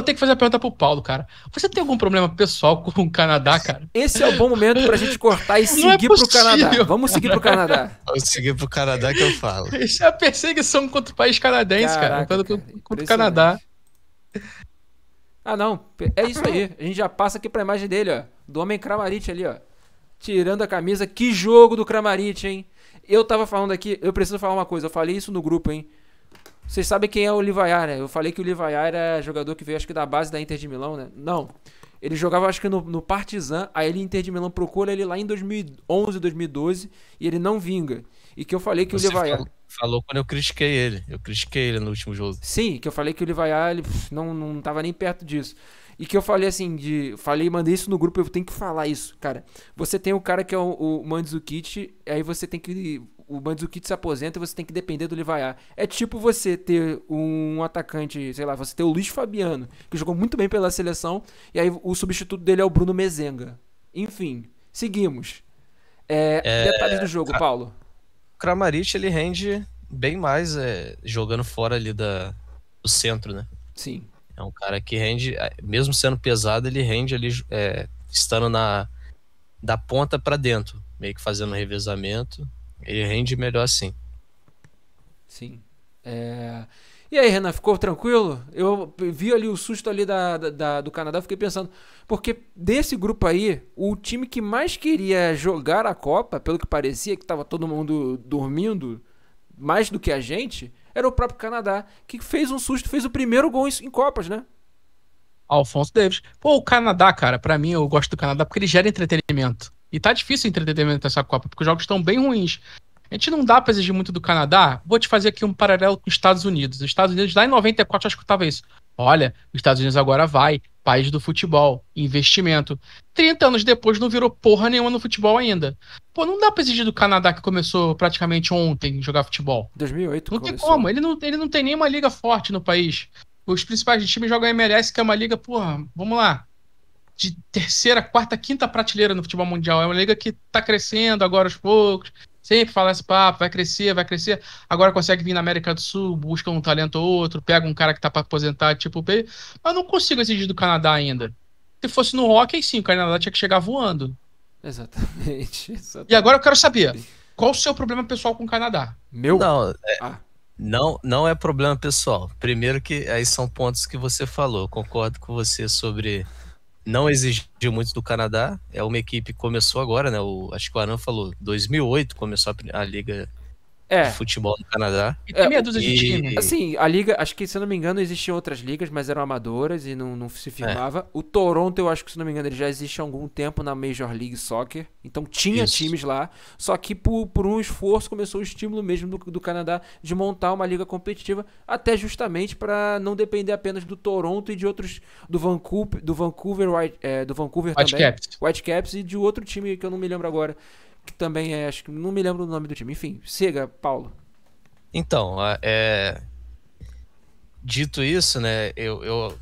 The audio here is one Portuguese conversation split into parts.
eu tenho que fazer a pergunta pro Paulo, cara. Você tem algum problema pessoal com o Canadá, cara? Esse é o bom momento pra gente cortar e é seguir é possível, pro Canadá. Vamos seguir pro Canadá. Vamos seguir pro Canadá que eu falo. Isso é a perseguição contra o país canadense, Caraca, cara. cara contra o Canadá. Ah, não. É isso aí. A gente já passa aqui pra imagem dele, ó. Do homem Kramaric ali, ó. Tirando a camisa. Que jogo do Kramaric, hein? Eu tava falando aqui, eu preciso falar uma coisa. Eu falei isso no grupo, hein? Vocês sabem quem é o Livaiar, né? Eu falei que o Livaiar era é jogador que veio, acho que da base da Inter de Milão, né? Não. Ele jogava, acho que no, no Partizan, aí ele Inter de Milão procura ele lá em 2011, 2012, e ele não vinga. E que eu falei que Você o Livaiar... Falou, falou, quando eu critiquei ele. Eu critiquei ele no último jogo. Sim, que eu falei que o Livaiar ele, pff, não, não tava nem perto disso. E que eu falei assim, de. Falei, mandei isso no grupo, eu tenho que falar isso, cara. Você tem o cara que é o, o Mandzukic, aí você tem que o Mandzukic se aposenta e você tem que depender do Livaiá. É tipo você ter um atacante, sei lá, você ter o Luiz Fabiano, que jogou muito bem pela seleção, e aí o substituto dele é o Bruno Mezenga. Enfim, seguimos. É, é, detalhes do jogo, Paulo. O Kramaric, ele rende bem mais é, jogando fora ali da, do centro, né? Sim. É um cara que rende, é, mesmo sendo pesado, ele rende ali é, estando na da ponta para dentro, meio que fazendo revezamento ele rende melhor assim. Sim. É... E aí, Renan, ficou tranquilo? Eu vi ali o susto ali da, da, da, do Canadá, fiquei pensando. Porque desse grupo aí, o time que mais queria jogar a Copa, pelo que parecia, que estava todo mundo dormindo mais do que a gente, era o próprio Canadá, que fez um susto, fez o primeiro gol em, em Copas, né? Alfonso Davis. Pô, o Canadá, cara, para mim eu gosto do Canadá porque ele gera entretenimento. E tá difícil o entretenimento nessa Copa, porque os jogos estão bem ruins. A gente não dá para exigir muito do Canadá. Vou te fazer aqui um paralelo com os Estados Unidos. Os Estados Unidos, lá em 94, eu escutava isso. Olha, os Estados Unidos agora vai, país do futebol, investimento. 30 anos depois não virou porra nenhuma no futebol ainda. Pô, não dá pra exigir do Canadá que começou praticamente ontem jogar futebol. 2008 Não começou. tem como, ele não, ele não tem nenhuma liga forte no país. Os principais times jogam a MLS, que é uma liga, porra, vamos lá, de terceira, quarta, quinta prateleira no futebol mundial. É uma liga que está crescendo agora aos poucos. Sempre fala esse papo, vai crescer, vai crescer. Agora consegue vir na América do Sul, busca um talento ou outro, pega um cara que tá para aposentar, tipo B. Mas não consigo exigir do Canadá ainda. Se fosse no hockey, sim, o Canadá tinha que chegar voando. Exatamente. exatamente. E agora eu quero saber, qual o seu problema pessoal com o Canadá? Meu? Não, é, ah. não, não é problema pessoal. Primeiro que aí são pontos que você falou. concordo com você sobre não exigiu muito do Canadá. É uma equipe que começou agora, né? O, acho que o Aran falou, 2008 começou a, a liga é. futebol no Canadá. E tem meia é, dúzia de time. Assim, a liga, acho que se eu não me engano, existiam outras ligas, mas eram amadoras e não, não se firmava. É. O Toronto, eu acho que se não me engano, ele já existe há algum tempo na Major League Soccer. Então tinha Isso. times lá. Só que por, por um esforço começou o estímulo mesmo do, do Canadá de montar uma liga competitiva, até justamente para não depender apenas do Toronto e de outros do Vancouver, do Vancouver, White, é, do Vancouver Whitecaps. também, Whitecaps e de outro time que eu não me lembro agora que também é, acho que não me lembro o nome do time. Enfim, siga, Paulo. Então, é... dito isso, né, eu, eu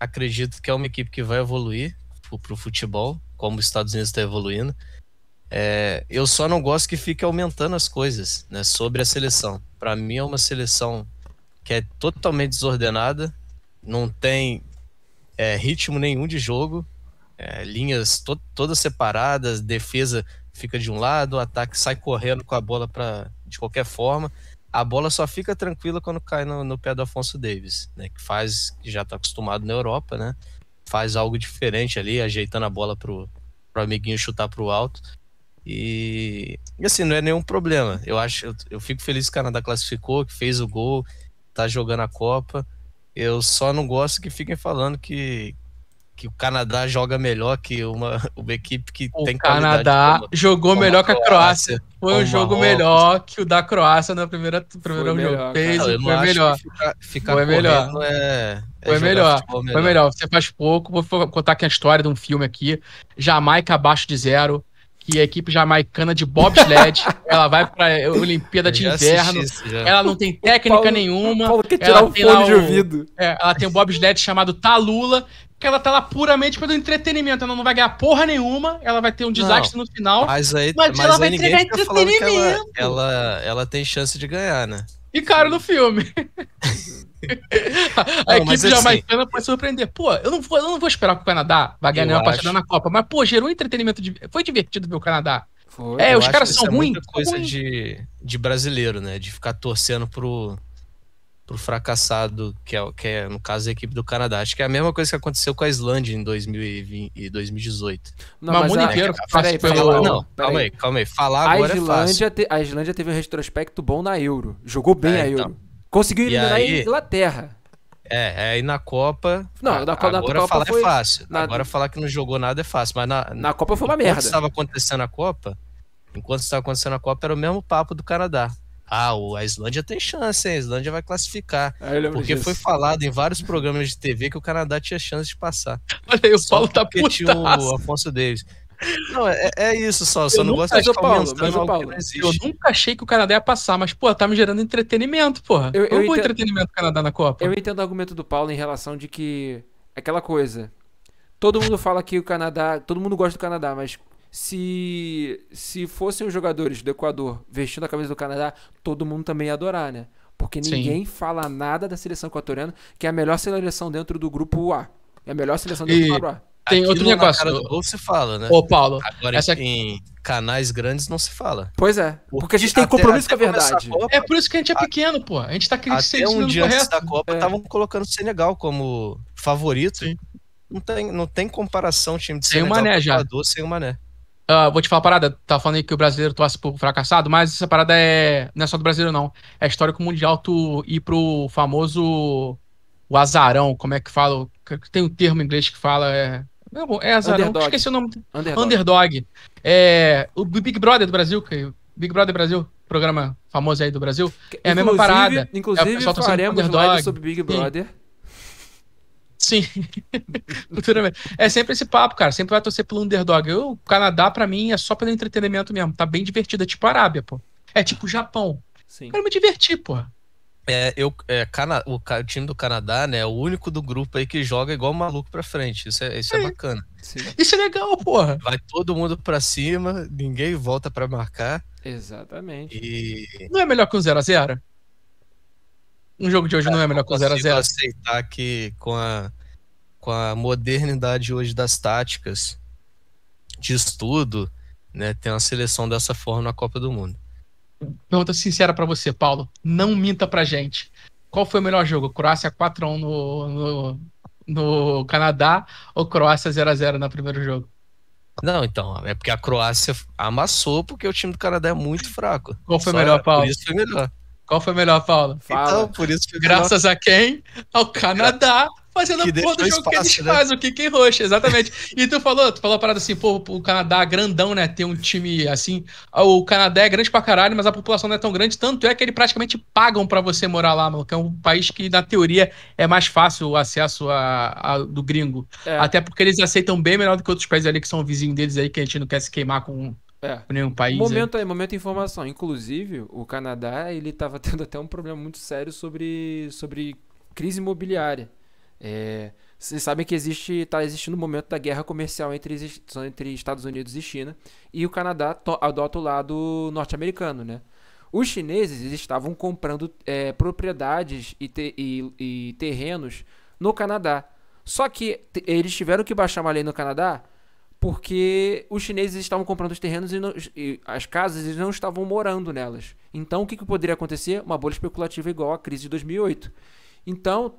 acredito que é uma equipe que vai evoluir para o futebol, como os Estados Unidos está evoluindo. É, eu só não gosto que fique aumentando as coisas né, sobre a seleção. Para mim, é uma seleção que é totalmente desordenada, não tem é, ritmo nenhum de jogo, é, linhas to todas separadas, defesa fica de um lado, o ataque sai correndo com a bola para de qualquer forma. A bola só fica tranquila quando cai no, no pé do Afonso Davis, né? Que faz, que já está acostumado na Europa, né? Faz algo diferente ali, ajeitando a bola pro, pro amiguinho chutar pro alto. E, e assim, não é nenhum problema. Eu acho, eu, eu fico feliz que o Canadá classificou, que fez o gol, tá jogando a Copa. Eu só não gosto que fiquem falando que, que o Canadá joga melhor que uma, uma equipe que o tem O Canadá como, jogou como melhor a que a Croácia. Foi um jogo Marrocos. melhor que o da Croácia na primeira primeiro foi jogo. Melhor, não, foi melhor. Ficar, ficar foi melhor. É, é foi melhor. melhor. Foi melhor. Você faz pouco. Vou contar aqui a história de um filme aqui. Jamaica abaixo de zero. Que a equipe jamaicana de bobsled, ela vai para a Olimpíada de Inverno. ela não tem técnica Paulo, nenhuma. Paulo quer tirar ela fone de ouvido. É, ela tem um bobsled chamado Talula, que ela tá lá puramente pelo entretenimento. Ela não vai ganhar porra nenhuma, ela vai ter um desastre não, no final. Mas aí, mas, mas ela aí vai entregar entretenimento. Ela, ela, ela, tem chance de ganhar, né? E caro no filme. a não, equipe assim, jamaicana pode surpreender. Pô, eu não vou, eu não vou esperar que o Canadá vai ganhar nenhuma partida na Copa, mas, pô, gerou entretenimento. De, foi divertido ver o Canadá. Foi, é, os caras são ruins. É muita coisa ruim. de, de brasileiro, né? De ficar torcendo pro, pro fracassado, que é, que é no caso a equipe do Canadá. Acho que é a mesma coisa que aconteceu com a Islândia em 2020 2018. Não, mas, mas o mundo inteiro pelo... calma aí, calma aí. Falar a agora é Islândia é fácil. Te... a Islândia teve um retrospecto bom na Euro. Jogou bem é, a Euro. Então. Conseguiu eliminar aí... a Inglaterra. É, aí é, na Copa. Não, na, agora na Copa falar é foi... é fácil. Na... Agora falar que não jogou nada é fácil. Mas na, na Copa foi uma merda. estava acontecendo a Copa, enquanto estava acontecendo a Copa, era o mesmo papo do Canadá ah, a Islândia tem chance, hein? a Islândia vai classificar. Ah, porque disso. foi falado em vários programas de TV que o Canadá tinha chance de passar. Olha aí, o Paulo tá putaço. o Afonso Davis. Não, é, é, é isso só, só eu não gosto de ficar Paulo, Paulo, Eu nunca achei que o Canadá ia passar, mas, pô, tá me gerando entretenimento, porra. Eu, eu, vou entretenimento do Canadá na Copa. Eu entendo o argumento do Paulo em relação de que é aquela coisa. Todo mundo fala que o Canadá, todo mundo gosta do Canadá, mas se, se fossem os jogadores do Equador vestindo a camisa do Canadá, todo mundo também ia adorar, né? Porque ninguém Sim. fala nada da seleção equatoriana, que é a melhor seleção dentro do grupo A. É a melhor seleção dentro e... do grupo A. Tem Aquilo outro negócio. ou se fala, né? Ô, Paulo. Agora essa... em canais grandes não se fala. Pois é. Porque a gente tem até, compromisso até com a verdade. Copa, é por isso que a gente é pequeno, pô. A gente tá criticando Até um dia antes da Copa, estavam é. colocando o Senegal como favorito. Não tem, não tem comparação time de Senegal sem o Mané, já. sem o Mané. Uh, vou te falar uma parada, tá falando aí que o brasileiro torce pouco fracassado, mas essa parada é. Não é só do brasileiro, não. É histórico mundial tu ir pro famoso. O azarão, como é que fala? Tem um termo em inglês que fala. É, não, é azarão, Underdog. esqueci o nome. Underdog. Underdog. É, o Big Brother do Brasil, que Big Brother Brasil, programa famoso aí do Brasil, é, é inclusive, a mesma parada. Inclusive, é, faremos live sobre Big Brother. Sim. Sim. Futuramente. É sempre esse papo, cara. Sempre vai torcer pelo underdog. Eu, o Canadá, para mim, é só pelo entretenimento mesmo. Tá bem divertido. É tipo a Arábia, pô. É tipo Japão. Sim. Quero me divertir, pô. É, eu, é, Cana o, time do Canadá, né, é o único do grupo aí que joga igual maluco pra frente. Isso é, isso é, é bacana. Sim. Isso é legal, porra. Vai todo mundo pra cima, ninguém volta pra marcar. Exatamente. E... Não é melhor que um 0x0? Um jogo de hoje não é melhor que um 0x0. aceitar que com a com a modernidade hoje das táticas de estudo, né, ter uma seleção dessa forma na Copa do Mundo. Pergunta sincera para você, Paulo. Não minta pra gente. Qual foi o melhor jogo? Croácia 4x1 no, no, no Canadá ou Croácia 0x0 no primeiro jogo? Não, então, é porque a Croácia amassou porque o time do Canadá é muito fraco. Qual foi Só, melhor, Paulo? Por isso foi melhor. Qual foi melhor, Paulo? Fala. Então, por isso que Graças melhor. a quem? Ao Canadá fazendo a porra do jogo que eles né? fazem, o Kick and Rush, exatamente. e tu falou, tu falou a parada assim, pô, o Canadá é grandão, né? Tem um time assim. O Canadá é grande pra caralho, mas a população não é tão grande, tanto é que eles praticamente pagam pra você morar lá, mano. Que é um país que, na teoria, é mais fácil o acesso a, a do gringo. É. Até porque eles aceitam bem melhor do que outros países ali que são vizinhos deles aí, que a gente não quer se queimar com é. nenhum país. Momento aí, momento de informação. Inclusive, o Canadá ele estava tendo até um problema muito sério sobre, sobre crise imobiliária. É, vocês sabem que existe, está existindo um momento da guerra comercial entre, entre Estados Unidos e China e o Canadá adota o lado norte-americano, né? Os chineses estavam comprando é, propriedades e, te, e, e, terrenos no Canadá. Só que eles tiveram que baixar uma lei no Canadá porque os chineses estavam comprando os terrenos e, e as casas eles não estavam morando nelas. Então o que, que poderia acontecer? Uma bolha especulativa igual à crise de 2008. Então,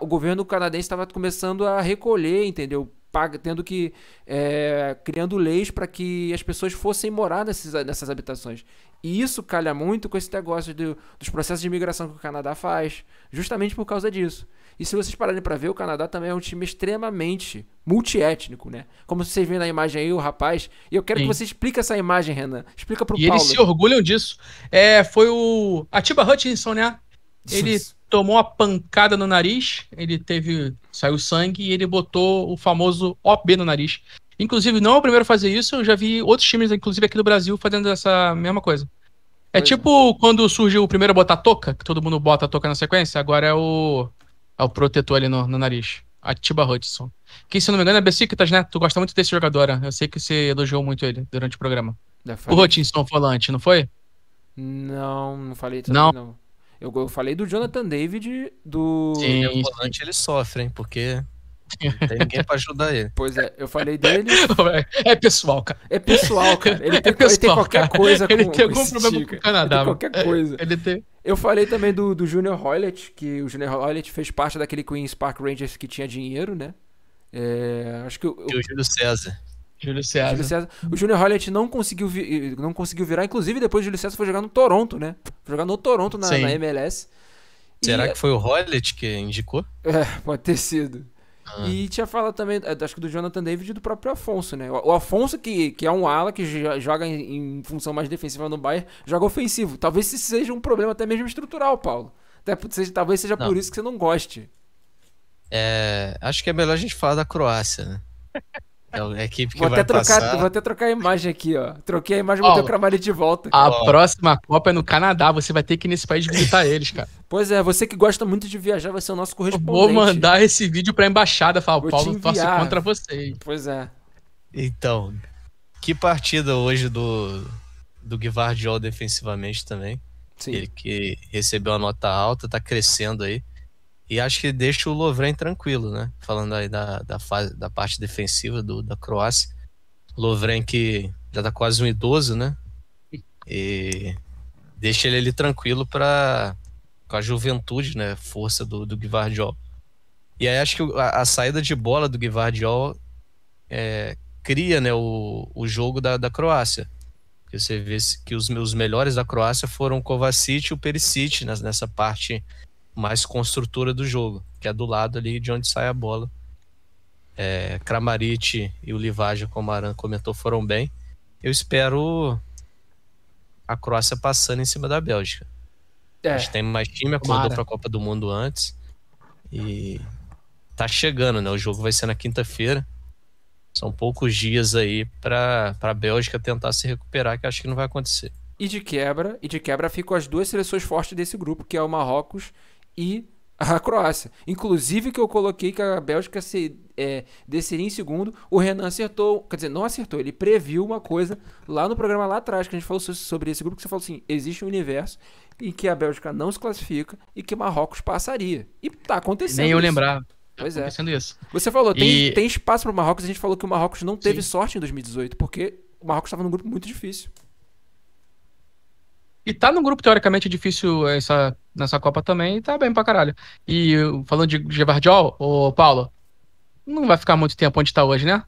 o governo canadense estava começando a recolher, entendeu? Paga, tendo que. É, criando leis para que as pessoas fossem morar nessas habitações. E isso calha muito com esse negócio do, dos processos de imigração que o Canadá faz, justamente por causa disso. E se vocês pararem para ver, o Canadá também é um time extremamente multiétnico, né? Como vocês veem na imagem aí, o rapaz. E eu quero Sim. que você explique essa imagem, Renan. Explica pro e Paulo. E eles se orgulham disso. É, foi o Atiba Hutchinson, né? Ele tomou uma pancada no nariz, ele teve. saiu sangue e ele botou o famoso OB no nariz. Inclusive, não é o primeiro a fazer isso, eu já vi outros times, inclusive aqui do Brasil, fazendo essa mesma coisa. É pois é. tipo é. quando surge o primeiro a botar touca, que todo mundo bota touca na sequência, agora é o. É o protetor ali no, no nariz. A Tiba Hudson. Que, se não me engano, é Besiktas, né? Tu gosta muito desse jogador. Né? Eu sei que você elogiou muito ele durante o programa. O Hutchinson falante, não foi? Não, não falei também, não. não. Eu, eu falei do Jonathan David, do. Sim, o é volante ele sofre, hein? Porque não tem ninguém pra ajudar ele. Pois é, eu falei dele. É pessoal, cara. É pessoal, cara. Ele é tem, é pessoal, ele tem qualquer cara. coisa Ele tem algum problema com o Canadá. Ele tem qualquer coisa. Ele tem... Eu falei também do, do Junior Hoylett, que o Junior Hoylett fez parte daquele Queen's Park Rangers que tinha dinheiro, né? É, acho que. o. eu... E o Júlio César. Júlio César. Júlio César. O Júnior Holliett não conseguiu, não conseguiu virar, inclusive depois o Júlio César foi jogar no Toronto, né? Foi jogar no Toronto na, na MLS. Será e... que foi o Holliett que indicou? É, pode ter sido. Ah. E tinha falado também, é, acho que do Jonathan David e do próprio Afonso, né? O Afonso, que, que é um ala que joga em, em função mais defensiva no Bayern, joga ofensivo. Talvez isso seja um problema até mesmo estrutural, Paulo. Até, seja, talvez seja não. por isso que você não goste. É, acho que é melhor a gente falar da Croácia, né? É, é a equipe que vou vai até trocar, passar. Vou até trocar a imagem aqui, ó. Troquei a imagem e botei o Cramari de volta. A ó. próxima Copa é no Canadá. Você vai ter que ir nesse país visitar eles, cara. Pois é, você que gosta muito de viajar vai ser o nosso correspondente. Eu vou mandar esse vídeo pra embaixada falar, vou Paulo torce contra você Pois é. Então, que partida hoje do, do Guivardiol defensivamente também. Sim. Ele que recebeu a nota alta, tá crescendo aí. E acho que deixa o Lovren tranquilo, né? Falando aí da, da, fase, da parte defensiva do, da Croácia. Lovren que já tá quase um idoso, né? E deixa ele ali tranquilo para com a juventude, né? Força do, do Guivardiol. E aí acho que a, a saída de bola do Guivardiol é, cria né, o, o jogo da, da Croácia. Porque você vê que os os melhores da Croácia foram o Kovacic e o Perisic nessa parte mais construtora do jogo, que é do lado ali de onde sai a bola. É, Kramaric e o Livaja, como a Aran comentou, foram bem. Eu espero a Croácia passando em cima da Bélgica. É. A gente tem mais time, acordou para a Copa do Mundo antes. E tá chegando, né? O jogo vai ser na quinta-feira. São poucos dias aí para a Bélgica tentar se recuperar, que acho que não vai acontecer. E de quebra, e de quebra ficam as duas seleções fortes desse grupo, que é o Marrocos e a Croácia. Inclusive que eu coloquei que a Bélgica se, é, desceria em segundo, o Renan acertou, quer dizer, não acertou, ele previu uma coisa lá no programa lá atrás, que a gente falou sobre esse grupo, que você falou assim, existe um universo em que a Bélgica não se classifica e que Marrocos passaria. E tá acontecendo Nem eu lembrava. lembrar. Tá pois tá acontecendo é. Isso. Você falou, tem, e... tem espaço para o Marrocos, a gente falou que o Marrocos não teve Sim. sorte em 2018, porque o Marrocos estava num grupo muito difícil. E tá num grupo teoricamente é difícil essa, nessa Copa também, e tá bem pra caralho. E falando de Gevardiol, ô Paulo, não vai ficar muito tempo onde tá hoje, né?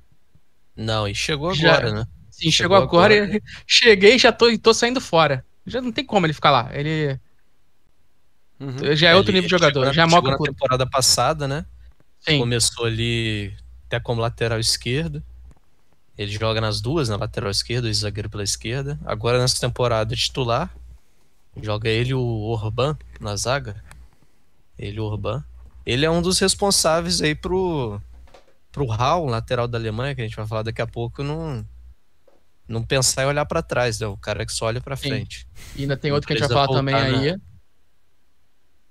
Não, e chegou agora, já, né? Sim, chegou, chegou agora, agora. E, cheguei já tô, tô saindo fora. Já não tem como ele ficar lá. Ele. Uhum. Já é ele outro nível de jogador. Chegou, já é chegou na temporada passada, né? Sim. Começou ali até como lateral esquerdo. Ele joga nas duas, na né? lateral esquerda e zagueiro pela esquerda. Agora nessa temporada é titular, Joga ele o Orban na zaga. Ele o Orban. Ele é um dos responsáveis aí pro pro Hall, lateral da Alemanha, que a gente vai falar daqui a pouco, não não pensar em olhar para trás, né? O cara que só olha para frente. E ainda tem outro que a gente vai falar também na... aí.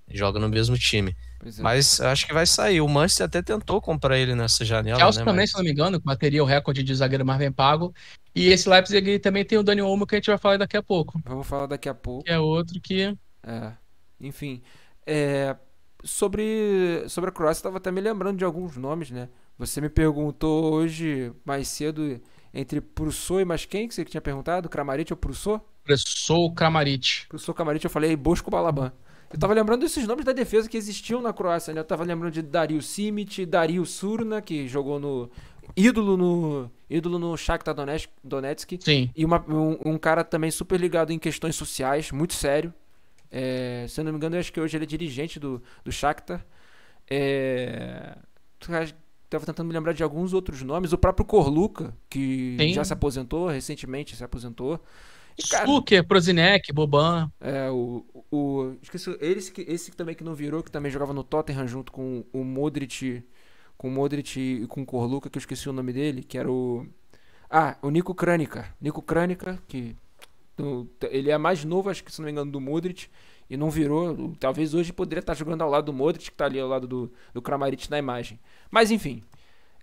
Joga no mesmo time. É. Mas acho que vai sair. O Manchester até tentou comprar ele nessa janela. Chelsea né, também, mas... se não me engano, bateria o recorde de zagueiro mais bem pago. E esse Leipzig também tem o Dani Olmo que a gente vai falar daqui a pouco. Vamos falar daqui a pouco. Que é outro que. É. Enfim. É... Sobre... Sobre a Croácia, estava até me lembrando de alguns nomes, né? Você me perguntou hoje, mais cedo, entre Prussou e mais quem que você tinha perguntado? Kramaric ou Prussou? Prussou ou Kramaric. Prussou ou Kramaric, eu falei Bosco Balaban. Eu tava lembrando desses nomes da defesa que existiam na Croácia. Né? Eu tava lembrando de Dario Simic, Dario Surna, que jogou no. ídolo no. ídolo no Shakhtar Donetsk. Donetsk Sim. E uma, um, um, cara também super ligado em questões sociais, muito sério. É, se eu não me engano, eu acho que hoje ele é dirigente do, do Shakhtar. É, tava tentando me lembrar de alguns outros nomes. O próprio Corluca, que Sim. já se aposentou recentemente, se aposentou. Suker, Prozinec, Boban. É, o. o esqueci, esse, esse também que não virou, que também jogava no Tottenham junto com o Modric. Com o Modric e com o Corluca, que eu esqueci o nome dele, que era o. Ah, o Nico Kranica. Nico Kranica, que. Ele é mais novo, acho que se não me engano, do Modric. E não virou. Talvez hoje poderia estar jogando ao lado do Modric, que está ali ao lado do, do Kramaric na imagem. Mas enfim,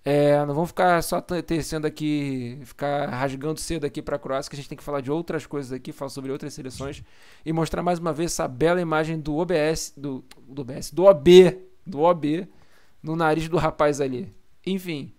é, não vamos ficar só tecendo aqui, ficar rasgando cedo aqui para a Croácia, que a gente tem que falar de outras coisas aqui, falar sobre outras seleções e mostrar mais uma vez essa bela imagem do OBS, do, do OBS, do OB, do OB, no nariz do rapaz ali. Enfim,